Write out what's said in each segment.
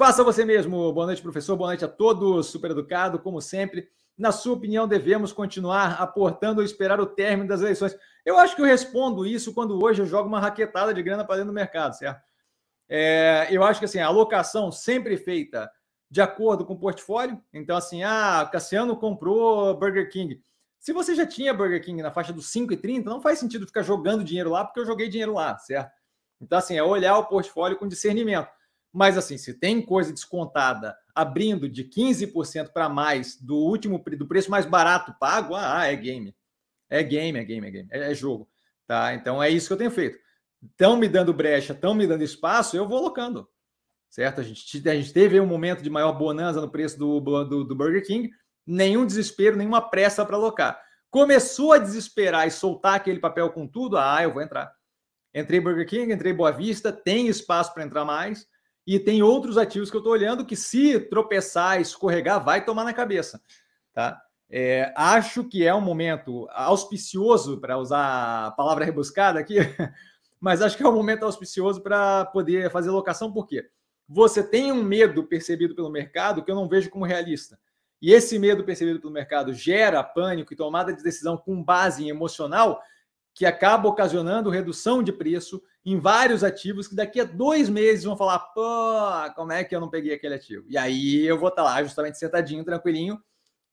Faça você mesmo. Boa noite, professor. Boa noite a todos. Super educado, como sempre. Na sua opinião, devemos continuar aportando ou esperar o término das eleições? Eu acho que eu respondo isso quando hoje eu jogo uma raquetada de grana para dentro do mercado, certo? É, eu acho que assim, a alocação sempre feita de acordo com o portfólio. Então, assim, ah, Cassiano comprou Burger King. Se você já tinha Burger King na faixa dos 5,30, não faz sentido ficar jogando dinheiro lá, porque eu joguei dinheiro lá, certo? Então, assim, é olhar o portfólio com discernimento. Mas assim, se tem coisa descontada abrindo de 15% para mais do último do preço mais barato pago, ah, ah, é game. É game, é game, é game, é, é jogo, tá? Então é isso que eu tenho feito. Estão me dando brecha, estão me dando espaço, eu vou alocando. Certo? A gente, a gente teve um momento de maior bonança no preço do, do, do Burger King, nenhum desespero, nenhuma pressa para alocar. Começou a desesperar e soltar aquele papel com tudo, ah, eu vou entrar. Entrei Burger King, entrei Boa Vista, tem espaço para entrar mais. E tem outros ativos que eu estou olhando que, se tropeçar, escorregar, vai tomar na cabeça. Tá? É, acho que é um momento auspicioso, para usar a palavra rebuscada aqui, mas acho que é um momento auspicioso para poder fazer locação, porque você tem um medo percebido pelo mercado que eu não vejo como realista. E esse medo percebido pelo mercado gera pânico e tomada de decisão com base em emocional que acaba ocasionando redução de preço em vários ativos que daqui a dois meses vão falar, pô, como é que eu não peguei aquele ativo? E aí eu vou estar tá lá justamente sentadinho, tranquilinho,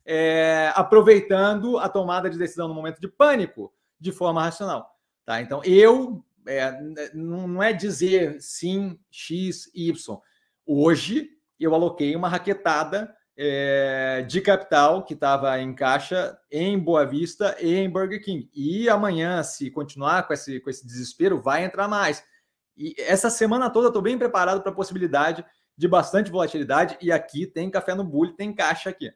é, aproveitando a tomada de decisão no momento de pânico de forma racional. Tá? Então eu é, não é dizer sim, X, Y. Hoje eu aloquei uma raquetada é, de capital que estava em caixa em Boa Vista e em Burger King. E amanhã, se continuar com esse, com esse desespero, vai entrar mais. E essa semana toda estou bem preparado para a possibilidade de bastante volatilidade. E aqui tem café no bule, tem caixa aqui.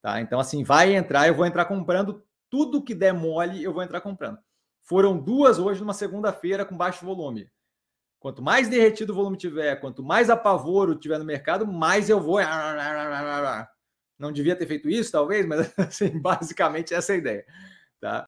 Tá? Então, assim, vai entrar, eu vou entrar comprando. Tudo que der mole, eu vou entrar comprando. Foram duas hoje numa segunda-feira com baixo volume. Quanto mais derretido o volume tiver, quanto mais apavoro tiver no mercado, mais eu vou. Não devia ter feito isso, talvez, mas assim, basicamente essa é a ideia. Tá?